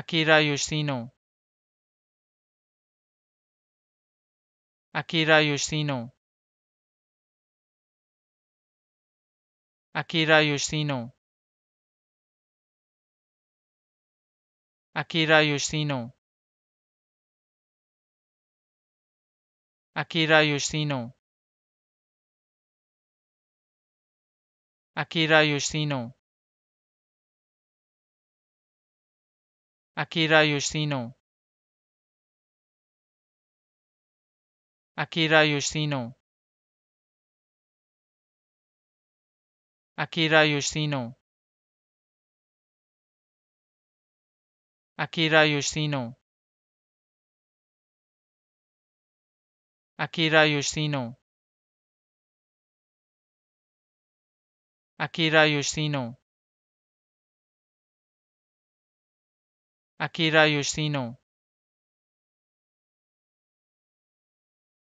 Akira Yoshino Akira Yoshino Akira Yoshino Akira Yoshino Akira Yoshino Akira Yoshino Akira Yoshino. Akira Yoshino. Akira Yoshino. Akira Yoshino. Akira Yoshino. Akira Yoshino. Akira Yoshino.